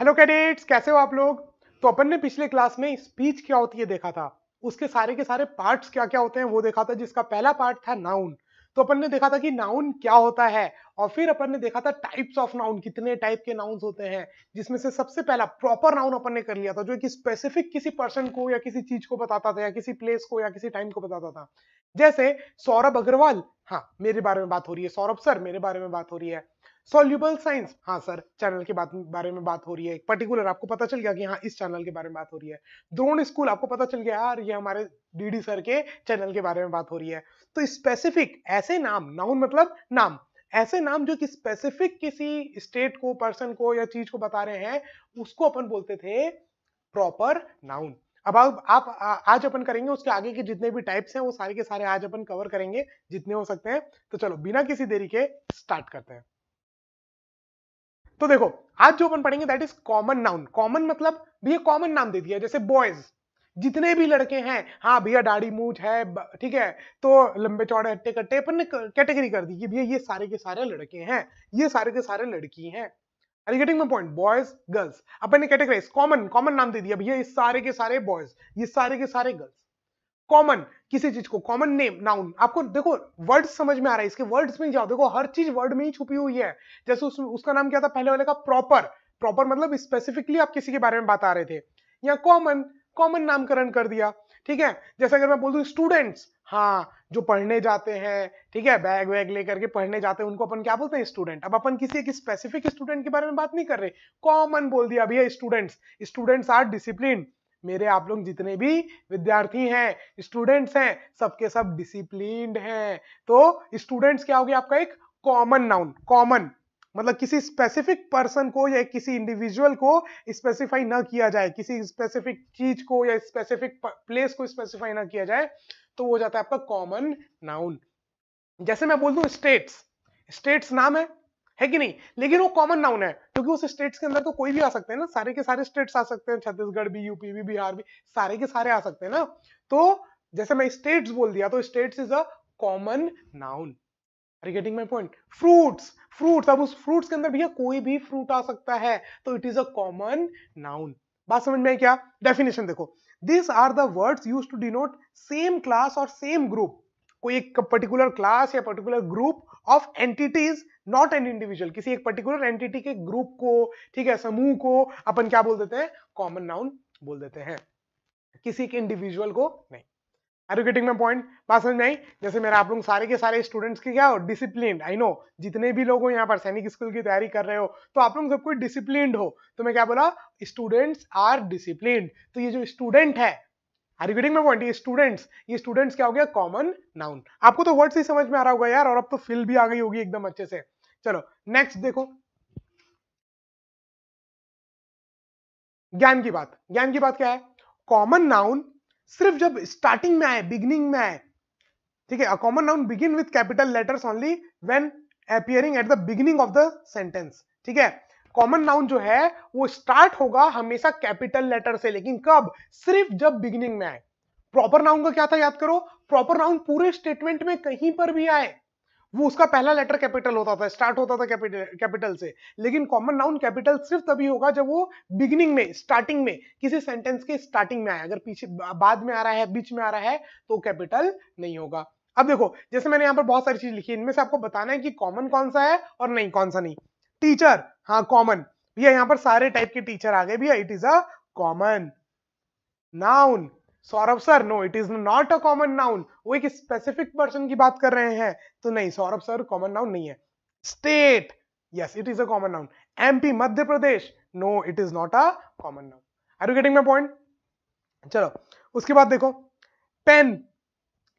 hello cadets कैसे हो आप लोग तो अपन ने पिछले क्लास में स्पीच क्या होती है देखा था उसके सारे के सारे पार्ट्स क्या क्या होते हैं वो देखा था जिसका पहला पार्ट था नाउन तो अपन ने देखा था कि नाउन क्या होता है और फिर अपन ने देखा था टाइप्स ऑफ नाउन कितने टाइप के नाउन होते हैं जिसमें से सबसे पहला प्रॉपर नाउन अपन ने कर लिया था जो कि स्पेसिफिक किसी पर्सन को या किसी चीज को बताता था या किसी प्लेस को या किसी टाइम को बताता था जैसे सौरभ अग्रवाल हाँ मेरे बारे में बात हो रही है सौरभ सर मेरे बारे में बात हो रही है सोल्यूबल साइंस हाँ सर चैनल के बात बारे में बात हो रही है एक पर्टिकुलर आपको पता चल गया कि हाँ इस चैनल के बारे में बात हो रही है द्रोण स्कूल आपको पता चल गया यार ये हमारे डीडी सर के चैनल के बारे में बात हो रही है तो स्पेसिफिक ऐसे नाम नाउन मतलब नाम ऐसे नाम जो कि स्पेसिफिक किसी स्टेट को पर्सन को या चीज को बता रहे हैं उसको अपन बोलते थे प्रॉपर नाउन अब आप, आप आ, आज अपन करेंगे उसके आगे के जितने भी टाइप्स हैं वो सारे के सारे आज अपन कवर करेंगे जितने हो सकते हैं तो चलो बिना किसी देरी के स्टार्ट करते हैं तो देखो आज जो अपन पढ़ेंगे that is common noun common मतलब भैया कॉमन नाम दे दिया जैसे बॉयज जितने भी लड़के हैं हाँ भैया दाढ़ी मूछ है ठीक है तो लंबे चौड़े हट्टे कट्टे अपन ने कैटेगरी कर दी कि भैया ये सारे के सारे लड़के हैं ये सारे के सारे लड़की हैं are getting my point boys girls अपन ने कैटेगराइज कॉमन कॉमन नाम दे दिया भैया इस सारे के सारे बॉयज ये सारे के सारे गर्ल्स कॉमन किसी चीज को कॉमन नेम नाउन आपको देखो वर्ड्स समझ में आ रहा है इसके वर्ड्स में जाओ देखो हर चीज वर्ड में ही छुपी हुई है जैसे उस, उसका नाम क्या था पहले वाले का प्रॉपर प्रॉपर मतलब स्पेसिफिकली आप किसी के बारे में बता रहे थे या कॉमन कॉमन नामकरण कर दिया ठीक है जैसे अगर मैं बोल दू स्टूडेंट्स हाँ जो पढ़ने जाते हैं ठीक है बैग वैग लेकर के पढ़ने जाते हैं उनको अपन क्या बोलते हैं स्टूडेंट अब अपन किसी एक स्पेसिफिक स्टूडेंट के बारे में बात नहीं कर रहे कॉमन बोल दिया भैया स्टूडेंट्स स्टूडेंट्स आर डिसिप्लिन मेरे आप लोग जितने भी विद्यार्थी हैं स्टूडेंट्स हैं सबके सब डिसिप्लिन हैं तो स्टूडेंट्स क्या हो गया आपका एक कॉमन नाउन कॉमन मतलब किसी स्पेसिफिक पर्सन को या किसी इंडिविजुअल को स्पेसिफाई ना किया जाए किसी स्पेसिफिक चीज को या स्पेसिफिक प्लेस को स्पेसिफाई ना किया जाए तो वो जाता है आपका कॉमन नाउन जैसे मैं बोल दू स्टेट्स स्टेट्स नाम है है कि नहीं लेकिन वो कॉमन नाउन है क्योंकि उस स्टेट्स के अंदर तो कोई भी आ सकते हैं ना सारे के सारे स्टेट्स आ सकते हैं छत्तीसगढ़ भी यूपी भी बिहार भी सारे के सारे आ सकते हैं ना तो जैसे मैं स्टेट्स बोल दिया तो states is a common noun are getting my point fruits fruits अब उस फ्रूट्स के अंदर भैया कोई भी फ्रूट आ सकता है तो it is a common noun बात समझ में क्या डेफिनेशन देखो this are the words use to denote same class और सेम ग्रुप कोई एक पर्टिकुलर क्लास या particular group of entities not an individual किसी एक पर्टिकुलर एंटिटी के ग्रुप को ठीक है समूह को अपन क्या बोल देते हैं कॉमन नाउन बोल देते हैं किसी के इंडिविजुअल को नहीं एडुकेटिंग में पॉइंट बात समझ में आई जैसे मेरा आप लोग सारे के सारे स्टूडेंट्स की क्या हो डिसिप्लिन आई नो जितने भी लोग हो यहाँ पर सैनिक स्कूल की तैयारी कर रहे हो तो आप लोग सब कोई डिसिप्लिन हो तो मैं क्या बोला स्टूडेंट्स आर डिसिप्लिन तो ये जो स्टूडेंट है आर रीडिंग माई पॉइंट ये स्टूडेंट्स ये स्टूडेंट्स क्या हो गया कॉमन नाउन आपको तो वर्ड से समझ में आ रहा होगा यार और अब तो फिल भी आ गई होगी एकदम अच्छे से चलो नेक्स्ट देखो ज्ञान की बात ज्ञान की बात क्या है कॉमन नाउन सिर्फ जब स्टार्टिंग में आए बिगिनिंग में आए ठीक है common noun begin with capital letters only when appearing at the beginning of the sentence ठीक है कॉमन नाउन जो है वो स्टार्ट होगा हमेशा कैपिटल लेटर से लेकिन कब सिर्फ जब बिगिनिंग में आए प्रॉपर नाउन का क्या था याद करो प्रॉपर नाउन पूरे स्टेटमेंट में कहीं पर भी आए वो उसका पहला लेटर कैपिटल होता था स्टार्ट होता था कैपिटल कैपिटल से लेकिन कॉमन नाउन कैपिटल सिर्फ तभी होगा जब वो बिगिनिंग में स्टार्टिंग में किसी सेंटेंस के स्टार्टिंग में आए अगर पीछे बाद में आ रहा है बीच में आ रहा है तो कैपिटल नहीं होगा अब देखो जैसे मैंने यहां पर बहुत सारी चीज लिखी इनमें से आपको बताना है कि कॉमन कौन सा है और नहीं कौन सा नहीं टीचर हाँ कॉमन भैया यहां पर सारे टाइप के टीचर आ गए भैया it is a common noun Saurabh sir no it is not a common noun वो एक स्पेसिफिक पर्सन की बात कर रहे हैं तो नहीं सौरभ सर कॉमन नाउन नहीं है state yes it is a common noun MP Madhya Pradesh no it is not a common noun are you getting my point चलो उसके बाद देखो पेन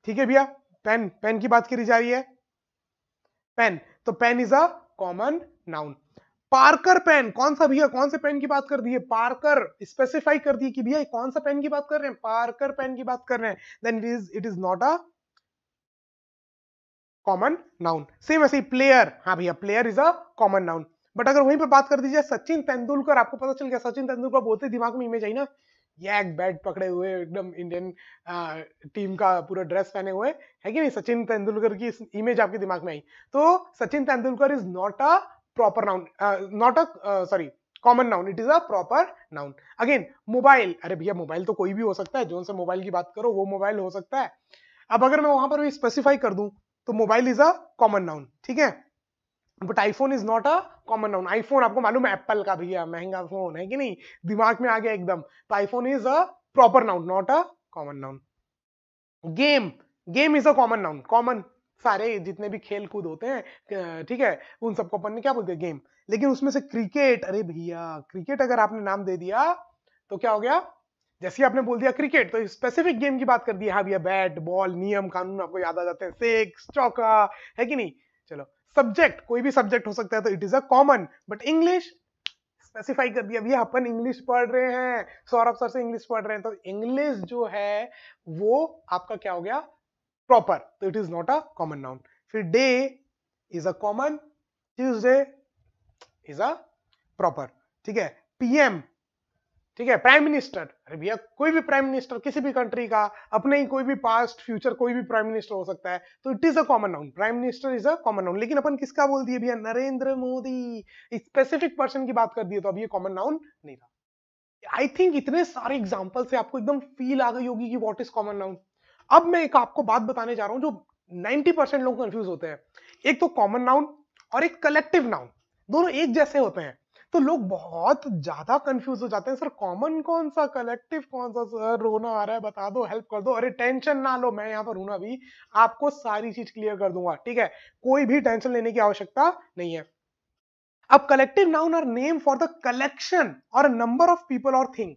ठीक है भैया पेन पेन की बात करी जा रही है पेन तो pen is a common noun Parker pen कौन सा भैया कौन से पेन की बात कर दी है पार्कर स्पेसिफाई कर दिए कि भैया कौन सा पेन की बात कर रहे हैं पार्कर पेन की बात कर रहे हैं then it is it is not a common noun same ऐसे प्लेयर हाँ भैया player is a common noun but अगर वहीं पर बात कर दीजिए सचिन तेंदुलकर आपको पता चल गया सचिन तेंदुलकर बोलते दिमाग में इमेज आई ना ये एक बैट पकड़े हुए एकदम इंडियन टीम का पूरा ड्रेस पहने हुए है कि नहीं सचिन तेंदुलकर की इमेज आपके दिमाग में आई तो Sachin Tendulkar is not a proper noun uh, not a uh, sorry common noun it is a proper noun again mobile अरे भैया मोबाइल तो कोई भी हो सकता है जो से मोबाइल की बात करो वो मोबाइल हो सकता है अब अगर मैं वहां पर भी स्पेसिफाई कर दूं तो mobile is a common noun ठीक है but iPhone is not a common noun iPhone आपको मालूम है एप्पल का भैया महंगा फोन है कि नहीं दिमाग में आ गया एकदम तो iPhone is a proper noun not a common noun game game is a common noun common सारे जितने भी खेल कूद होते हैं ठीक है उन सबको अपन ने क्या बोलते हैं गेम लेकिन उसमें से क्रिकेट अरे भैया क्रिकेट अगर आपने नाम दे दिया तो क्या हो गया जैसे आपने बोल दिया क्रिकेट तो स्पेसिफिक गेम की बात कर दी हाँ भैया बैट बॉल नियम कानून आपको याद आ जाते हैं सिक्स चौका है कि नहीं चलो सब्जेक्ट कोई भी सब्जेक्ट हो सकता है तो it is a common but English specify कर दिया भैया अपन इंग्लिश पढ़ रहे हैं सौरभ सर से इंग्लिश पढ़ रहे हैं तो इंग्लिश जो है वो आपका क्या हो गया proper so it is not a common noun फिर day is a common tuesday is a proper ठीक है पीएम ठीक है प्राइम मिनिस्टर अरे भैया कोई भी प्राइम मिनिस्टर किसी भी कंट्री का अपने ही कोई भी पास्ट फ्यूचर कोई भी प्राइम मिनिस्टर हो सकता है तो it is a common noun prime minister is a common noun लेकिन अपन किसका बोल दिए भैया नरेंद्र मोदी स्पेसिफिक पर्सन की बात कर दिए तो अब ये कॉमन नाउन नहीं था आई थिंक इतने सारे एग्जाम्पल से आपको एकदम फील आ गई होगी कि वॉट इज कॉमन नाउन अब मैं एक आपको बात बताने जा रहा हूं जो 90 परसेंट लोग कंफ्यूज होते हैं एक तो कॉमन नाउन और एक कलेक्टिव नाउन दोनों एक जैसे होते हैं तो लोग बहुत ज्यादा कंफ्यूज हो जाते हैं सर कॉमन कौन सा कलेक्टिव कौन सा सर रोना आ रहा है बता दो हेल्प कर दो अरे टेंशन ना लो मैं यहाँ पर हूं ना भी आपको सारी चीज क्लियर कर दूंगा ठीक है कोई भी टेंशन लेने की आवश्यकता नहीं है अब collective noun are name for the collection और नंबर ऑफ पीपल और थिंग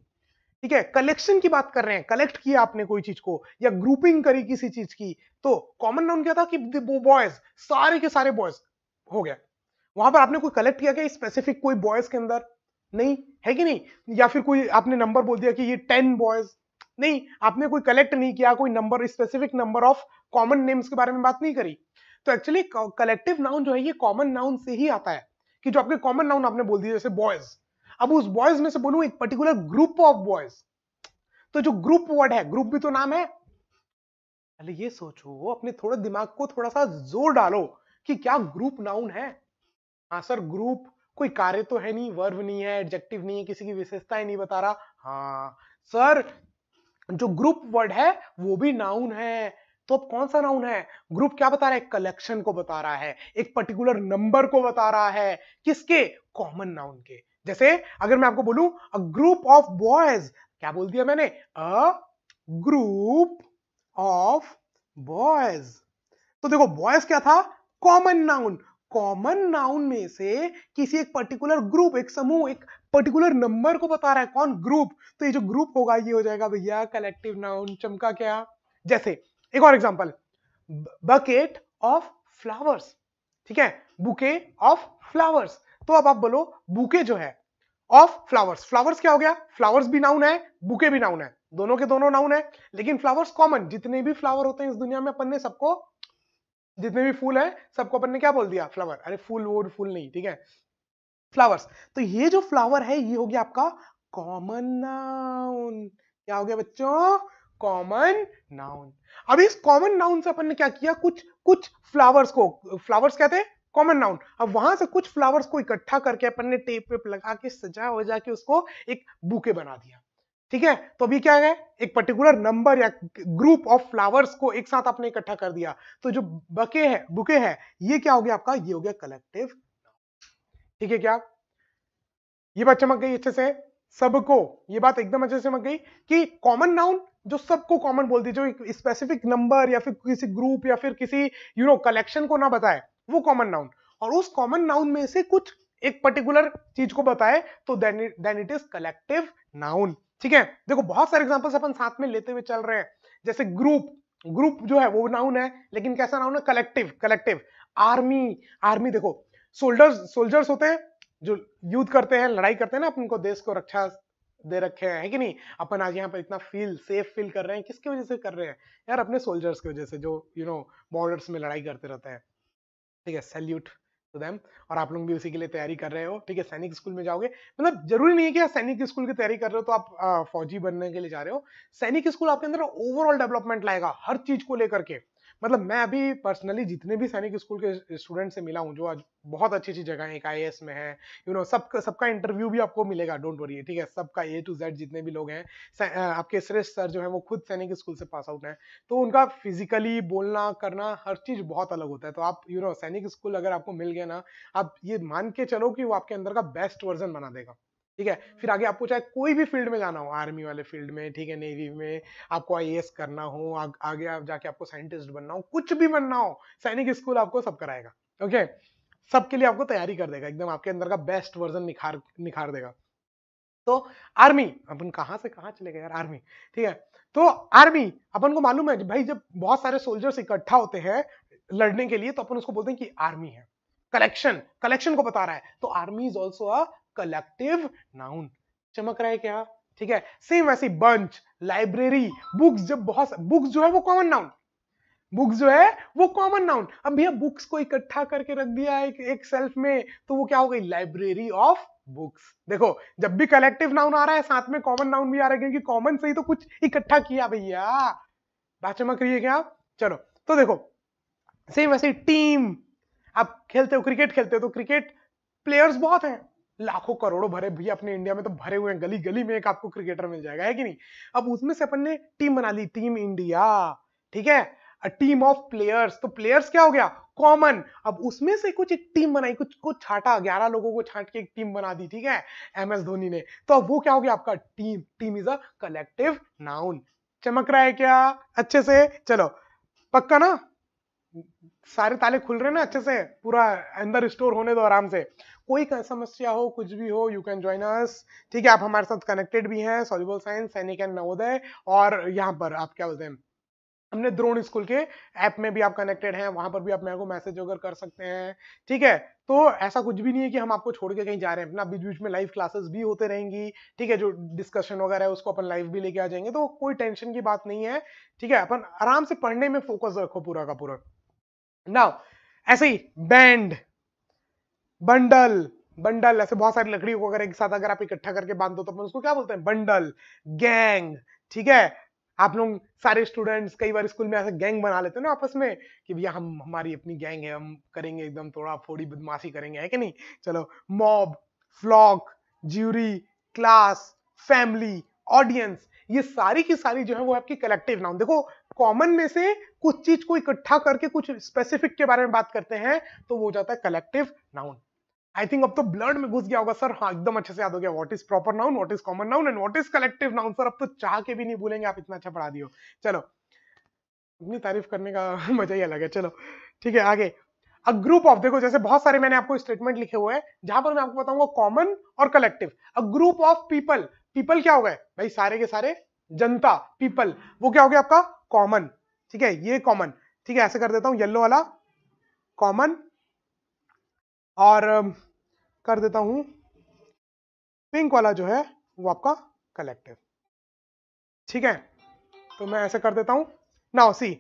ठीक है कलेक्शन की बात कर रहे हैं कलेक्ट किया आपने कोई चीज को या ग्रुपिंग करी किसी चीज की तो कॉमन नाउन क्या था कि बॉयज सारे के सारे बॉयज हो गया वहां पर आपने कोई कलेक्ट किया क्या स्पेसिफिक कोई बॉयज के अंदर नहीं है कि नहीं या फिर कोई आपने नंबर बोल दिया कि ये टेन बॉयज नहीं आपने कोई कलेक्ट नहीं किया कोई number specific number of common names के बारे में बात नहीं करी तो एक्चुअली कलेक्टिव नाउन जो है ये कॉमन नाउन से ही आता है कि जो आपके कॉमन नाउन आपने बोल दिया जैसे बॉयज अब उस बॉयज में से बोलू एक पर्टिकुलर ग्रुप ऑफ बॉयज तो जो ग्रुप वर्ड है ग्रुप भी तो नाम है पहले ये सोचो अपने थोड़े दिमाग को थोड़ा सा जोर डालो कि क्या ग्रुप नाउन है हाँ सर ग्रुप कोई कार्य तो है नहीं वर्व नहीं है एडजेक्टिव नहीं है किसी की ही नहीं बता रहा हाँ सर जो ग्रुप वर्ड है वो भी नाउन है तो अब कौन सा नाउन है ग्रुप क्या बता रहा है कलेक्शन को बता रहा है एक पर्टिकुलर नंबर को बता रहा है किसके कॉमन नाउन के जैसे अगर मैं आपको बोलूं अ ग्रुप ऑफ बॉयज क्या बोल दिया मैंने अ ग्रुप ऑफ बॉयज तो देखो बॉयज क्या था कॉमन नाउन कॉमन नाउन में से किसी एक पर्टिकुलर ग्रुप एक समूह एक पर्टिकुलर नंबर को बता रहा है कौन ग्रुप तो ये जो ग्रुप होगा ये हो जाएगा भैया कलेक्टिव नाउन चमका क्या जैसे एक और एग्जांपल बकेट ऑफ फ्लावर्स ठीक है बुके ऑफ फ्लावर्स तो अब आप बोलो बुके जो है ऑफ फ्लावर्स फ्लावर्स क्या हो गया फ्लावर्स भी नाउन है बुके भी नाउन है दोनों के दोनों नाउन है लेकिन फ्लावर्स कॉमन जितने भी फ्लावर होते हैं इस दुनिया में अपन ने सबको जितने भी फूल है सबको अपन ने क्या बोल दिया फ्लावर अरे फूल वोड फूल नहीं ठीक है फ्लावर्स तो ये जो फ्लावर है ये हो गया आपका कॉमन नाउन क्या हो गया बच्चों कॉमन नाउन अब इस कॉमन नाउन से अपन ने क्या किया कुछ कुछ फ्लावर्स को फ्लावर्स कहते हैं कॉमन नाउन अब वहां से कुछ फ्लावर्स को इकट्ठा करके अपन ने टेप वेप लगा के सजा वजा के उसको एक बुके बना दिया ठीक है तो अभी क्या है एक पर्टिकुलर नंबर या ग्रुप ऑफ फ्लावर्स को एक साथ आपने इकट्ठा कर दिया तो जो बके है बुके है ये क्या हो गया आपका ये हो गया कलेक्टिव ठीक है क्या ये बात चमक गई अच्छे से सबको ये बात एकदम अच्छे से चमक गई कि कॉमन नाउन जो सबको कॉमन बोल दी जो स्पेसिफिक नंबर या फिर किसी ग्रुप या फिर किसी यू नो कलेक्शन को ना बताए वो कॉमन नाउन और उस कॉमन नाउन में से कुछ एक पर्टिकुलर चीज को बताए तो then it is collective noun ठीक है देखो बहुत सारे एग्जांपल्स अपन साथ में लेते हुए चल रहे हैं जैसे ग्रुप ग्रुप जो है वो नाउन है लेकिन कैसा नाउन है कलेक्टिव कलेक्टिव आर्मी आर्मी देखो सोल्डर्स सोल्जर्स होते हैं जो युद्ध करते हैं लड़ाई करते हैं ना अपन को देश को रक्षा दे रखे हैं है कि नहीं अपन आज यहाँ पर इतना फील सेफ फील कर रहे हैं किसकी वजह से कर रहे हैं यार अपने सोल्जर्स की वजह से जो यू नो बॉर्डर्स में लड़ाई करते रहते हैं ठीक है सैल्यूट टू देम और आप लोग भी उसी के लिए तैयारी कर रहे हो ठीक है सैनिक स्कूल में जाओगे मतलब जरूरी नहीं है कि आप सैनिक स्कूल की तैयारी कर रहे हो तो आप फौजी बनने के लिए जा रहे हो सैनिक स्कूल आपके अंदर ओवरऑल डेवलपमेंट लाएगा हर चीज को लेकर के मतलब मैं अभी पर्सनली जितने भी सैनिक स्कूल के स्टूडेंट से मिला हूँ जो आज बहुत अच्छी अच्छी जगह है एक आई में है यू नो सब सबका इंटरव्यू भी आपको मिलेगा डोंट वरी ठीक है सबका ए टू जेड जितने भी लोग हैं आपके श्रेष्ठ सर जो है वो खुद सैनिक स्कूल से पास आउट हैं तो उनका फिजिकली बोलना करना हर चीज़ बहुत अलग होता है तो आप यू नो सैनिक स्कूल अगर आपको मिल गया ना आप ये मान के चलो कि वो आपके अंदर का बेस्ट वर्जन बना देगा ठीक है फिर आगे आपको चाहे कोई भी फील्ड में जाना हो आर्मी वाले फील्ड में ठीक है नेवी में आपको आई करना हो आ, आगे आप जाके आपको साइंटिस्ट बनना हो कुछ भी बनना हो सैनिक स्कूल आपको सब कराएगा ओके सबके लिए आपको तैयारी कर देगा एकदम आपके अंदर का बेस्ट वर्जन निखार निखार देगा तो आर्मी अपन कहां से कहां चले गए यार आर्मी ठीक है तो आर्मी अपन को मालूम है भाई जब बहुत सारे सोल्जर्स इकट्ठा होते हैं लड़ने के लिए तो अपन उसको बोलते हैं कि आर्मी है कलेक्शन कलेक्शन को बता रहा है तो army is also a collective noun चमक रहा है क्या ठीक है सेम वैसे बंच लाइब्रेरी बुक्स जब बहुत बुक्स जो है वो कॉमन नाउन बुक्स जो है वो कॉमन नाउन अब भैया बुक्स को इकट्ठा करके रख दिया एक, एक सेल्फ में तो वो क्या हो गई लाइब्रेरी ऑफ बुक्स देखो जब भी कलेक्टिव नाउन आ रहा है साथ में कॉमन नाउन भी आ रहा है क्योंकि कॉमन से ही तो कुछ इकट्ठा किया भैया बात चमक रही है क्या चलो तो देखो सेम वैसे टीम आप खेलते हो क्रिकेट खेलते हो तो क्रिकेट प्लेयर्स बहुत हैं लाखों करोड़ों भरे भैया अपने इंडिया में तो भरे हुए हैं गली गली में एक आपको क्रिकेटर मिल जाएगा है कि नहीं अब उसमें से अपन ने टीम बना ली टीम इंडिया ठीक है टीम ऑफ प्लेयर्स तो प्लेयर्स क्या हो गया कॉमन अब उसमें से कुछ एक टीम बनाई कुछ कुछ छाटा ग्यारह लोगों को छाट के एक टीम बना दी ठीक है एम एस धोनी ने तो अब वो क्या हो गया आपका team team is a collective noun चमक रहा है क्या अच्छे से चलो पक्का ना सारे ताले खुल रहे हैं ना अच्छे से पूरा अंदर स्टोर होने दो आराम से कोई समस्या हो कुछ भी हो यू कैन ज्वाइन अस ठीक है आप हमारे साथ कनेक्टेड भी हैं Soluble Science Sainik and Navodaya और यहाँ पर आप क्या बोलते हैं हमने द्रोण स्कूल के ऐप में भी आप कनेक्टेड हैं वहां पर भी आप मेरे को मैसेज वगैरह कर सकते हैं ठीक है तो ऐसा कुछ भी नहीं है कि हम आपको छोड़ के कहीं जा रहे हैं अपना बीच बीच में लाइव क्लासेस भी होते रहेंगी ठीक है जो डिस्कशन वगैरह है उसको अपन लाइव भी लेके आ जाएंगे तो कोई टेंशन की बात नहीं है ठीक है अपन आराम से पढ़ने में फोकस रखो पूरा का पूरा नाउ ऐसे ही बैंड बंडल बंडल ऐसे बहुत सारी लकड़ियों को अगर एक साथ अगर आप इकट्ठा करके बांध दो तो अपन उसको क्या बोलते हैं बंडल गैंग ठीक है आप लोग सारे स्टूडेंट्स कई बार स्कूल में ऐसे गैंग बना लेते हैं ना आपस में कि भैया हम हमारी अपनी गैंग है हम करेंगे एकदम थोड़ा फोड़ी बदमाशी करेंगे है कि नहीं चलो mob flock jury class family audience ये सारी की सारी जो है वो आपकी कलेक्टिव नाउन देखो कॉमन में से कुछ चीज को इकट्ठा करके कुछ स्पेसिफिक के बारे में बात करते हैं तो वो हो जाता है कलेक्टिव नाउन आई थिंक अब तो ब्लड में घुस गया होगा सर हाँ एकदम अच्छे से याद हो गया what is proper noun what is common noun and what is collective noun sir अब तो चाह के भी नहीं भूलेंगे आप इतना अच्छा पढ़ा दियो चलो अपनी तारीफ करने का मजा ही अलग है चलो ठीक है आगे अ ग्रुप ऑफ देखो जैसे बहुत सारे मैंने आपको स्टेटमेंट लिखे हुए हैं जहां पर मैं आपको बताऊंगा कॉमन और collective a group of people people क्या हो गए भाई सारे के सारे जनता पीपल वो क्या हो गया आपका कॉमन ठीक है ये कॉमन ठीक है ऐसे कर देता हूं येलो वाला कॉमन और कर देता हूं पिंक वाला जो है वो आपका कलेक्टिव ठीक है तो मैं ऐसे कर देता हूं now see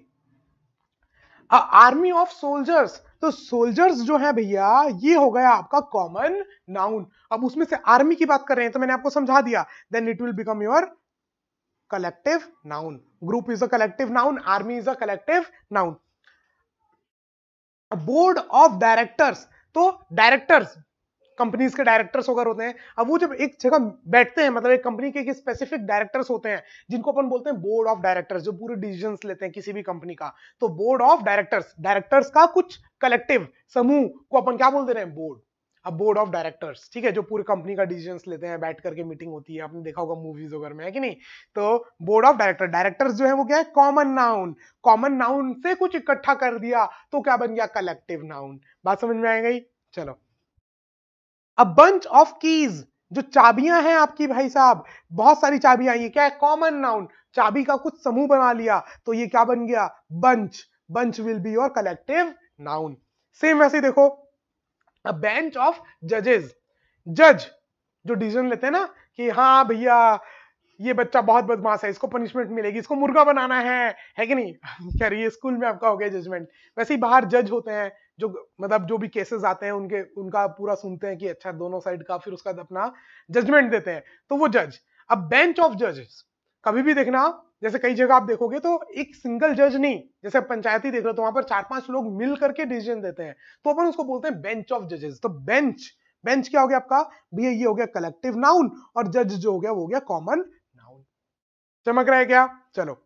army of soldiers तो सोल्जर्स जो है भैया ये हो गया आपका कॉमन नाउन अब उसमें से आर्मी की बात कर रहे हैं तो मैंने आपको समझा दिया then it will become your collective noun group is a collective noun army is a collective noun board of directors तो डायरेक्टर्स कंपनीज के डायरेक्टर्स वगैरह होते हैं अब वो जब एक जगह बैठते हैं मतलब एक कंपनी के स्पेसिफिक डायरेक्टर्स होते हैं जिनको अपन बोलते हैं बोर्ड ऑफ डायरेक्टर्स जो पूरे डिसीजन लेते हैं किसी भी कंपनी का तो बोर्ड ऑफ डायरेक्टर्स डायरेक्टर्स का कुछ कलेक्टिव समूह को अपन क्या बोल दे रहे हैं बोर्ड अब बोर्ड ऑफ डायरेक्टर्स ठीक है जो पूरी कंपनी का डिसीजन लेते हैं बैठ करके मीटिंग होती है आपने देखा होगा मूवीज वगैरह में है कि नहीं तो बोर्ड ऑफ डायरेक्टर डायरेक्टर्स जो है वो क्या है कॉमन नाउन कॉमन नाउन से कुछ इकट्ठा कर दिया तो क्या बन गया कलेक्टिव नाउन बात समझ में आ गई चलो अ बंच ऑफ कीज जो चाबियां हैं आपकी भाई साहब बहुत सारी चाबियां ये क्या है कॉमन नाउन चाबी का कुछ समूह बना लिया तो ये क्या बन गया bunch bunch will be your collective noun same वैसे देखो बेंच ऑफ जजेस जज जो डिसीजन लेते हैं ना कि हाँ भैया ये बच्चा बहुत बदमाश है इसको पनिशमेंट मिलेगी इसको मुर्गा बनाना है है कि नहीं खैर ये स्कूल में आपका हो गया जजमेंट वैसे ही बाहर जज होते हैं जो मतलब जो भी केसेस आते हैं उनके उनका पूरा सुनते हैं कि अच्छा दोनों साइड का फिर उसका अपना जजमेंट देते हैं तो वो जज अब बेंच ऑफ जजेस कभी भी देखना जैसे कई जगह आप देखोगे तो एक सिंगल जज नहीं जैसे पंचायती देख रहे हो तो वहां पर चार पांच लोग मिल करके डिसीजन देते हैं तो अपन उसको बोलते हैं बेंच ऑफ जजेस तो बेंच बेंच क्या हो गया आपका भैया ये हो गया कलेक्टिव नाउन और जज जो हो गया वो हो गया कॉमन नाउन चमक रहा है क्या चलो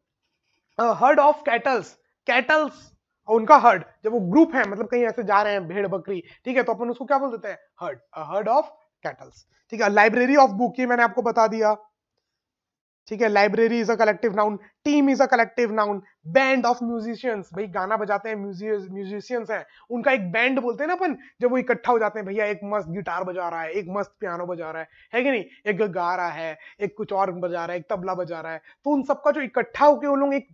हर्ड ऑफ कैटल्स कैटल्स उनका हर्ड जब वो ग्रुप है मतलब कहीं ऐसे जा रहे हैं भेड़ बकरी ठीक है तो अपन उसको क्या बोल देते हैं हर्ड हर्ड ऑफ कैटल्स ठीक है लाइब्रेरी ऑफ बुक ये मैंने आपको बता दिया ठीक है library is a collective noun team is a collective noun band of musicians भाई गाना बजाते हैं म्यूजिशियंस हैं उनका एक बैंड बोलते हैं ना अपन जब वो इकट्ठा हो जाते हैं भैया एक मस्त गिटार बजा रहा है एक मस्त पियानो बजा रहा है है कि नहीं एक गा रहा है एक कुछ और बजा रहा है एक तबला बजा रहा है तो उन सबका जो इकट्ठा होकर वो लोग एक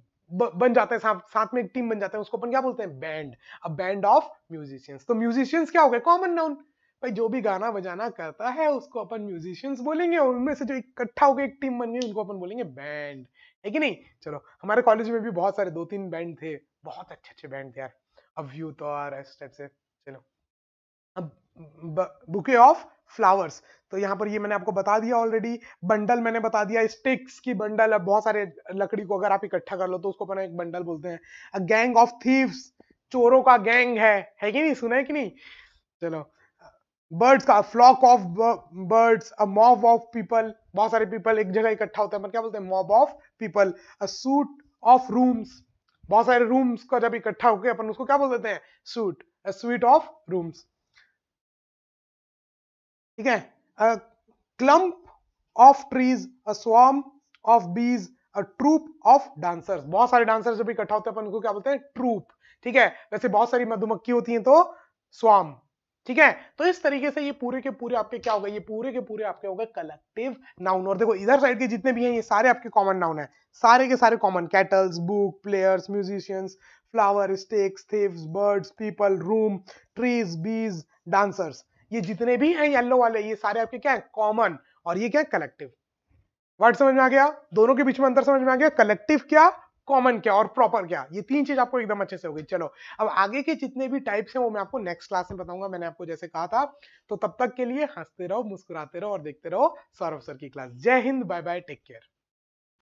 बन जाते हैं साथ, साथ में एक टीम बन जाते हैं उसको अपन क्या बोलते हैं band a band of musicians तो म्यूजिशियंस क्या हो गए कॉमन नाउन भाई जो भी गाना बजाना करता है उसको अपन म्यूजिशियंस बोलेंगे और उनमें से जो इकट्ठा होकर एक टीम बन गई उनको अपन बोलेंगे बैंड है कि नहीं चलो हमारे कॉलेज में भी बहुत सारे दो तीन बैंड थे बहुत अच्छे अच्छे बैंड थे यार अब तो और इस टाइप से चलो अब बुके ऑफ फ्लावर्स तो यहाँ पर ये मैंने आपको बता दिया ऑलरेडी बंडल मैंने बता दिया स्टिक्स की बंडल अब बहुत सारे लकड़ी को अगर आप इकट्ठा कर लो तो उसको अपन एक बंडल बोलते हैं अ गैंग ऑफ थीव्स चोरों का गैंग है है कि नहीं सुना है कि नहीं चलो बर्ड्स का flock of birds a mob of people बहुत सारे पीपल एक जगह इकट्ठा होता है क्या बोलते हैं mob of people a suite of rooms बहुत सारे रूम्स का जब इकट्ठा होकर अपन उसको क्या बोल देते हैं suite a suite of rooms ठीक है a clump of trees a swarm of बीज अ ट्रूप ऑफ डांसर्स बहुत सारे डांसर्स जब इकट्ठा होते हैं अपन उसको क्या बोलते हैं ट्रूप ठीक है वैसे बहुत सारी मधुमक्खी होती है तो स्वाम ठीक है तो इस तरीके से ये पूरे के पूरे आपके क्या होगा ये पूरे के पूरे आपके होगा कलेक्टिव नाउन और देखो इधर साइड के जितने भी हैं ये सारे आपके कॉमन नाउन है सारे के सारे common cattles book players musicians flower stakes ships birds people room trees bees dancers ये जितने भी हैं येलो वाले ये सारे आपके क्या है कॉमन और ये क्या है कलेक्टिव वर्ड समझ में आ गया दोनों के बीच में अंतर समझ में आ गया कलेक्टिव क्या कॉमन क्या और प्रॉपर क्या ये तीन चीज आपको एकदम अच्छे से होगी चलो अब आगे के जितने भी टाइप्स हैं वो मैं आपको नेक्स्ट क्लास में बताऊंगा मैंने आपको जैसे कहा था तो तब तक के लिए हंसते रहो मुस्कुराते रहो और देखते रहो सौरभ सर की क्लास जय हिंद बाय बाय टेक केयर